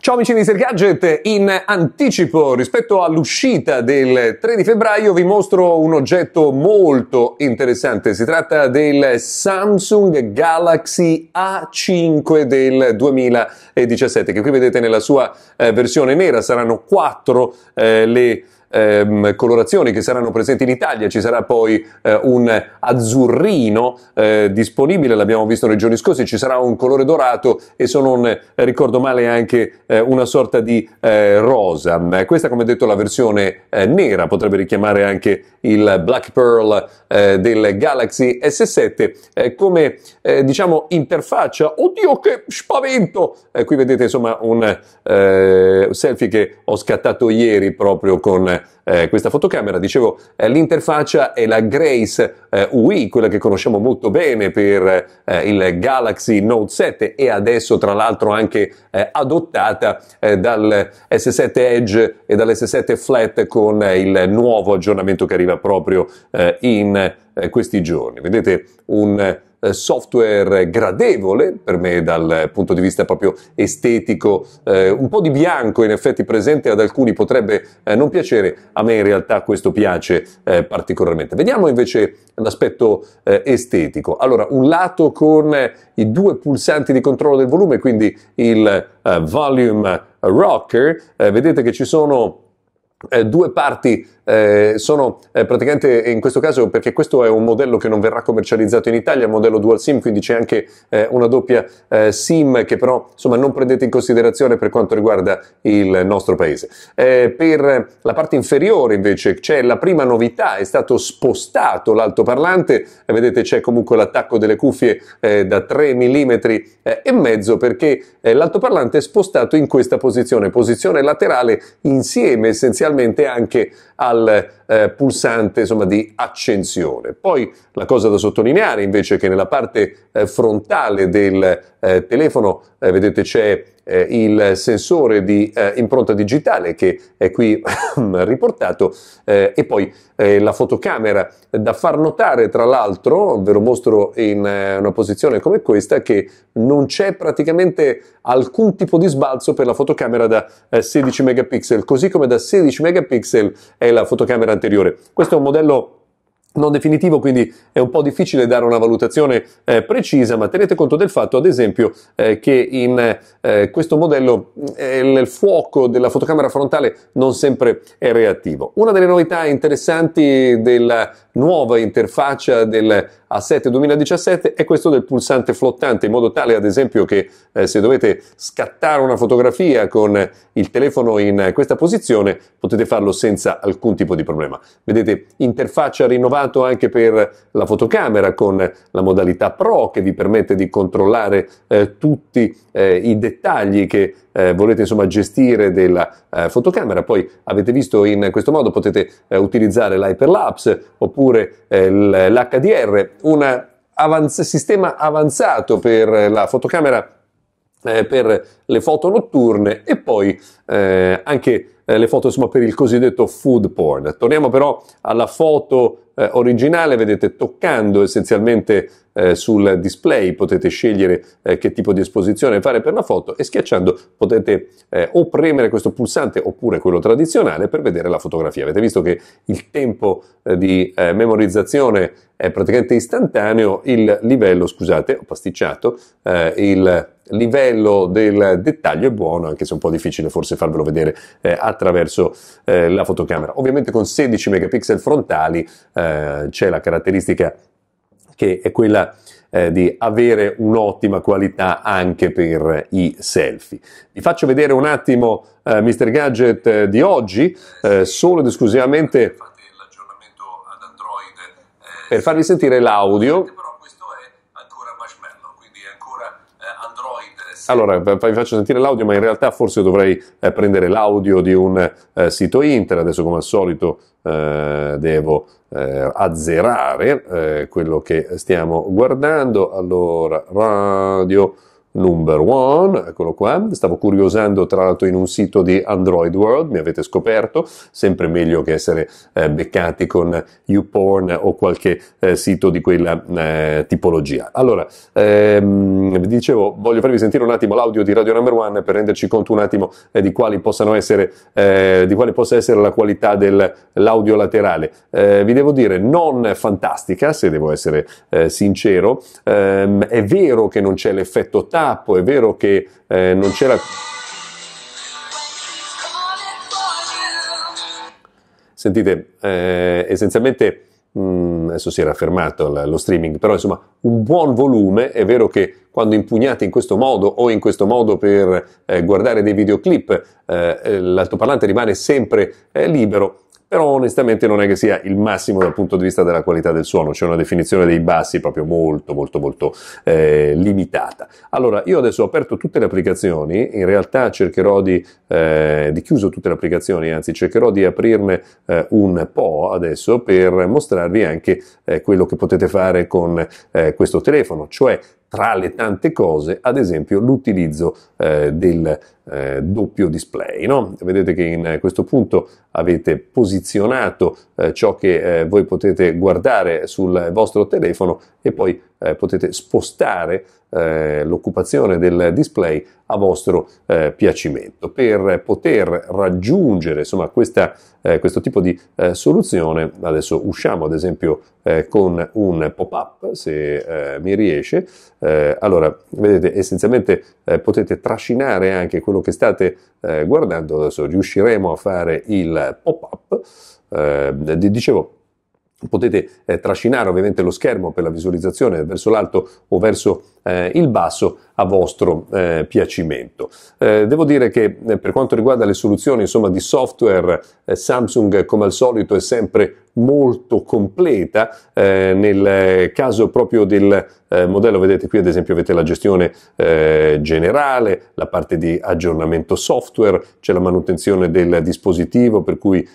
Ciao amici di Mr. Gadget, in anticipo rispetto all'uscita del 3 di febbraio vi mostro un oggetto molto interessante, si tratta del Samsung Galaxy A5 del 2017 che qui vedete nella sua eh, versione nera, saranno quattro eh, le ehm, colorazioni che saranno presenti in Italia, ci sarà poi eh, un azzurrino eh, disponibile, l'abbiamo visto nei giorni scorsi, ci sarà un colore dorato e se non ricordo male anche eh, una sorta di eh, rosa. Eh, questa come detto è la versione eh, nera, potrebbe richiamare anche il Black Pearl del Galaxy S7 come diciamo interfaccia. Oddio che spavento! qui vedete insomma un selfie che ho scattato ieri proprio con eh, questa fotocamera, dicevo, eh, l'interfaccia è la Grace eh, UI, quella che conosciamo molto bene per eh, il Galaxy Note 7 e adesso tra l'altro anche eh, adottata eh, dal S7 Edge e dall'S7 Flat con il nuovo aggiornamento che arriva proprio in questi giorni. Vedete un eh, software gradevole per me dal punto di vista proprio estetico, eh, un po' di bianco in effetti presente ad alcuni potrebbe eh, non piacere, a me in realtà questo piace eh, particolarmente. Vediamo invece l'aspetto eh, estetico. Allora, un lato con i due pulsanti di controllo del volume, quindi il eh, volume rocker, vedete che ci sono eh, due parti eh, sono eh, praticamente in questo caso perché questo è un modello che non verrà commercializzato in Italia, il modello dual SIM, quindi c'è anche eh, una doppia eh, SIM che però insomma non prendete in considerazione per quanto riguarda il nostro paese. Eh, per la parte inferiore invece c'è la prima novità, è stato spostato l'altoparlante, vedete c'è comunque l'attacco delle cuffie da 3 mm e mezzo perché l'altoparlante è spostato in questa posizione, posizione laterale insieme essenzialmente anche al al eh, pulsante insomma, di accensione. Poi la cosa da sottolineare invece è che nella parte eh, frontale del eh, telefono, eh, vedete c'è eh, il sensore di eh, impronta digitale che è qui ehm, riportato e poi la fotocamera da far notare tra l'altro, ve lo mostro in una posizione come questa, che non c'è praticamente alcun tipo di sbalzo per la fotocamera da 16 megapixel, così come da 16 megapixel è la fotocamera anteriore. Questo è un modello non definitivo, quindi è un po' difficile dare una valutazione eh, precisa, ma tenete conto del fatto, ad esempio, eh, che in eh, questo modello eh, il fuoco della fotocamera frontale non sempre è reattivo. Una delle novità interessanti della nuova interfaccia del A7 2017 è questo del pulsante flottante, in modo tale, ad esempio, che eh, se dovete scattare una fotografia con il telefono in questa posizione, potete farlo senza alcun tipo di problema. Vedete, interfaccia rinnovata utilizzato anche per la fotocamera con la modalità Pro che vi permette di controllare eh, tutti eh, i dettagli che eh, volete insomma gestire della eh, fotocamera. Poi avete visto in questo modo potete eh, utilizzare l'Hyperlapse oppure eh, l'HDR, un avanz- sistema avanzato per la fotocamera per le foto notturne e poi eh, anche eh, le foto insomma, per il cosiddetto food porn. Torniamo però alla foto eh, originale, vedete toccando essenzialmente eh, sul display potete scegliere eh, che tipo di esposizione fare per la foto e schiacciando potete eh, o premere questo pulsante oppure quello tradizionale per vedere la fotografia. Avete visto che il tempo eh, di eh, memorizzazione è praticamente istantaneo, il livello, scusate, ho pasticciato, il livello del dettaglio è buono, anche se è un po' difficile forse farvelo vedere eh, attraverso eh, la fotocamera. Ovviamente con 16 megapixel frontali eh, c'è la caratteristica che è quella eh, di avere un'ottima qualità anche per i selfie. Vi faccio vedere un attimo eh, Mr. Gadget eh, di oggi, eh, solo ed esclusivamente per farvi sentire l'audio Allora, vi faccio sentire l'audio, ma in realtà forse dovrei eh, prendere l'audio di un eh, sito internet. Adesso, come al solito, eh, devo eh, azzerare eh, quello che stiamo guardando. Allora, radio number one, eccolo qua, stavo curiosando tra l'altro in un sito di Android World, mi avete scoperto, sempre meglio che essere eh, beccati con YouPorn o qualche eh, sito di quella eh, tipologia. Allora, ehm, vi dicevo, voglio farvi sentire un attimo l'audio di Radio Number One per renderci conto un attimo eh, di, quali possano essere, eh, di quale possa essere la qualità dell'audio laterale. Eh, vi devo dire, non fantastica, se devo essere sincero, ehm, è vero che non c'è l'effetto tanto capo, è vero che eh, non c'era... Sentite, eh, essenzialmente Mm, adesso si era fermato l- lo streaming, però insomma un buon volume, è vero che quando impugnate in questo modo o in questo modo per eh, guardare dei videoclip, eh, eh l'altoparlante rimane sempre eh, libero, però onestamente non è che sia il massimo dal punto di vista della qualità del suono, c'è una definizione dei bassi proprio molto molto molto eh, limitata. Allora io adesso ho aperto tutte le applicazioni, in realtà cercherò di, eh, di chiuso tutte le applicazioni, anzi cercherò di aprirne eh, un po' adesso per mostrarvi anche eh, quello che potete fare con eh, questo telefono, cioè tra le tante cose, ad esempio l'utilizzo eh, del eh, doppio display. No? Vedete che in questo punto avete posizionato eh, ciò che eh, voi potete guardare sul vostro telefono e poi eh, potete spostare eh, l'occupazione del display a vostro eh, piacimento. Per poter raggiungere insomma, questa, eh, questo tipo di eh, soluzione, adesso usciamo ad esempio eh, con un pop-up, se mi riesce, allora vedete essenzialmente potete trascinare anche quello che state guardando, adesso riusciremo a fare il pop-up, dicevo potete eh, trascinare ovviamente lo schermo per la visualizzazione verso l'alto o verso eh, il basso a vostro eh, piacimento. Eh, devo dire che eh, per quanto riguarda le soluzioni insomma, di software, eh, Samsung come al solito è sempre molto completa. Eh, nel caso proprio del eh, modello, vedete qui ad esempio avete la gestione eh, generale, la parte di aggiornamento software, c'è la manutenzione del dispositivo per cui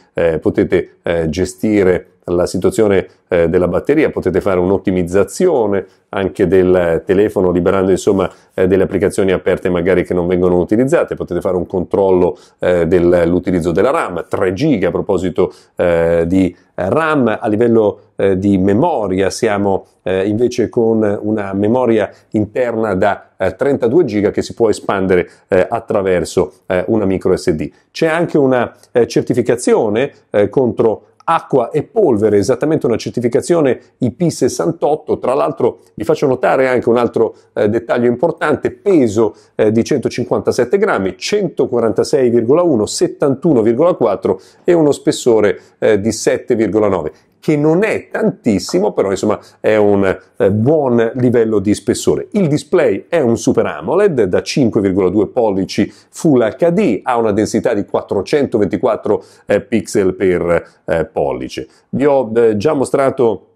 potete gestire la situazione eh, della batteria, potete fare un'ottimizzazione anche del telefono liberando insomma eh, delle applicazioni aperte magari che non vengono utilizzate, potete fare un controllo eh, dell'utilizzo della RAM, 3 GB a proposito eh, di RAM a livello eh, di memoria siamo eh, invece con una memoria interna da 32 GB che si può espandere attraverso una micro SD. C'è anche una certificazione contro acqua e polvere, esattamente una certificazione IP68, tra l'altro vi faccio notare anche un altro eh, dettaglio importante, peso eh, di 157 grammi, 146,1, 71,4 e uno spessore eh, di 7,9 che non è tantissimo, però insomma è un eh, buon livello di spessore. Il display è un Super AMOLED da 5,2 pollici Full HD, ha una densità di 424 eh, pixel per eh, pollice. Vi ho eh, già mostrato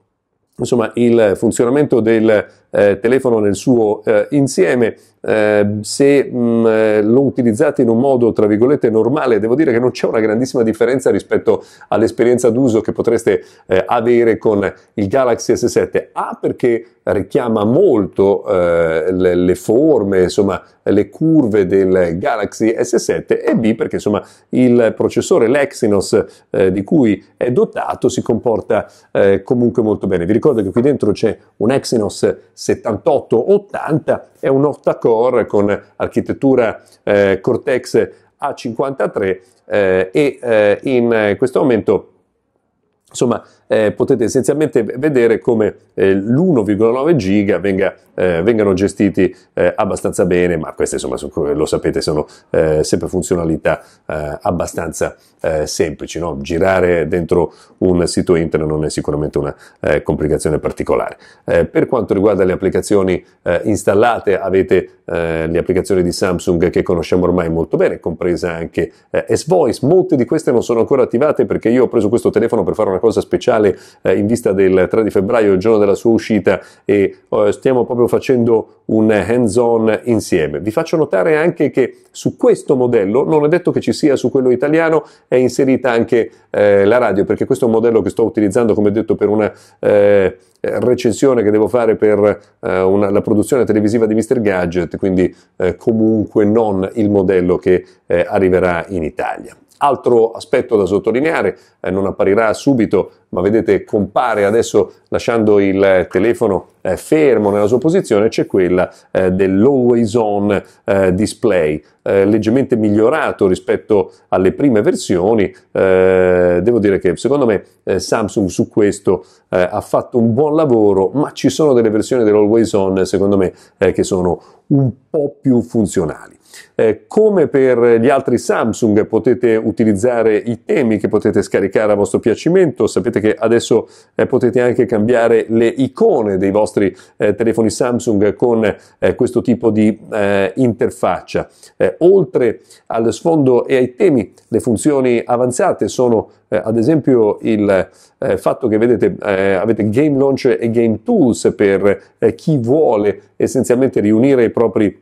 insomma, il funzionamento del eh, telefono nel suo eh, insieme, eh, se mh, mm, eh, lo utilizzate in un modo tra virgolette normale, devo dire che non c'è una grandissima differenza rispetto all'esperienza d'uso che potreste eh, avere con il Galaxy S7. A perché richiama molto eh, le, le, forme, insomma, le curve del Galaxy S7 e B perché insomma il processore Lexinus di cui è dotato si comporta comunque molto bene. Vi ricordo che qui dentro c'è un Exynos 7880, è un octa-core con architettura eh, Cortex A53 eh, e eh, in questo momento Insomma, eh, potete essenzialmente vedere come eh, l'1,9 giga venga, eh, vengano gestiti eh, abbastanza bene, ma queste insomma sono, lo sapete sono eh, sempre funzionalità eh, abbastanza semplici, no? girare dentro un sito internet non è sicuramente una complicazione particolare. per quanto riguarda le applicazioni installate, avete le applicazioni di Samsung che conosciamo ormai molto bene, compresa anche S-Voice, molte di queste non sono ancora attivate perché io ho preso questo telefono per fare una una cosa speciale eh, in vista del 3 di febbraio, il giorno della sua uscita e eh, stiamo proprio facendo un hands on insieme. Vi faccio notare anche che su questo modello, non è detto che ci sia su quello italiano, è inserita anche eh, la radio perché questo è un modello che sto utilizzando come detto per una eh, recensione che devo fare per eh, una, la produzione televisiva di Mr. Gadget, quindi eh, comunque non il modello che eh, arriverà in Italia. Altro aspetto da sottolineare, eh, non apparirà subito, ma vedete compare adesso lasciando il telefono eh, fermo nella sua posizione, c'è quella eh, dell'always on eh, display, eh, leggermente migliorato rispetto alle prime versioni. Eh, devo dire che secondo me Samsung su questo ha fatto un buon lavoro, ma ci sono delle versioni dell'always on secondo me che sono un po' più funzionali. Eh, come per gli altri Samsung potete utilizzare i temi che potete scaricare a vostro piacimento, sapete che adesso eh, potete anche cambiare le icone dei vostri eh, telefoni Samsung con eh, questo tipo di eh, interfaccia. Eh, oltre al sfondo e ai temi, le funzioni avanzate sono ad esempio il fatto che vedete, avete Game Launcher e Game Tools per chi vuole essenzialmente riunire i propri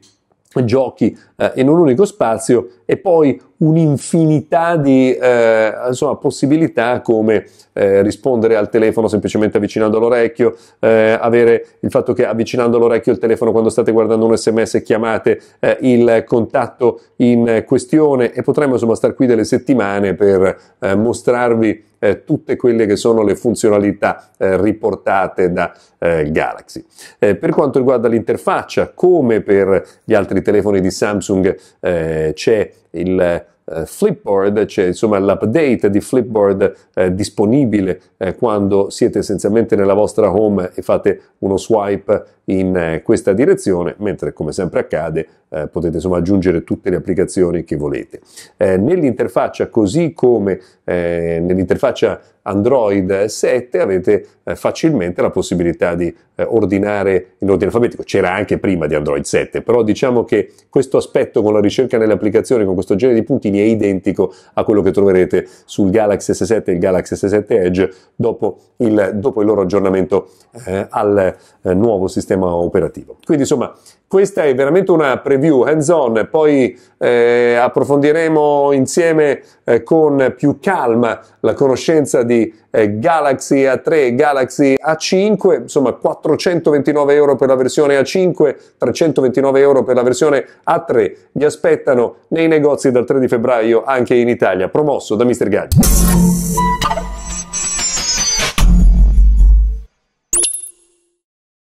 giochi eh, in un unico spazio e poi un'infinità di eh, insomma, possibilità come eh, rispondere al telefono semplicemente avvicinando l'orecchio, eh, avere il fatto che avvicinando l'orecchio il telefono quando state guardando un sms chiamate eh, il contatto in questione e potremmo insomma star qui delle settimane per eh, mostrarvi eh, tutte quelle che sono le funzionalità riportate da Galaxy. per quanto riguarda l'interfaccia, come per gli altri telefoni di Samsung c'è il eh, Flipboard, c'è insomma l'update di Flipboard eh, disponibile eh, quando siete essenzialmente nella vostra home e fate uno swipe in eh, questa direzione, mentre come sempre accade eh, potete insomma aggiungere tutte le applicazioni che volete. Eh, nell'interfaccia, così come nell'interfaccia Android 7 avete eh, facilmente la possibilità di eh, ordinare in ordine alfabetico. C'era anche prima di Android 7, però diciamo che questo aspetto con la ricerca nelle applicazioni, con questo genere di puntini, è identico a quello che troverete sul Galaxy S7 e il Galaxy S7 Edge dopo il, dopo il loro aggiornamento eh, al eh, nuovo sistema operativo. Quindi insomma questa è veramente una preview hands on, poi eh, approfondiremo insieme eh, con più calma la conoscenza di eh, Galaxy A3 Galaxy A5, insomma 429 euro per la versione A5, 329 euro per la versione A3, vi aspettano nei negozi dal 3 di febbraio anche in Italia, promosso da Mr. Gadget.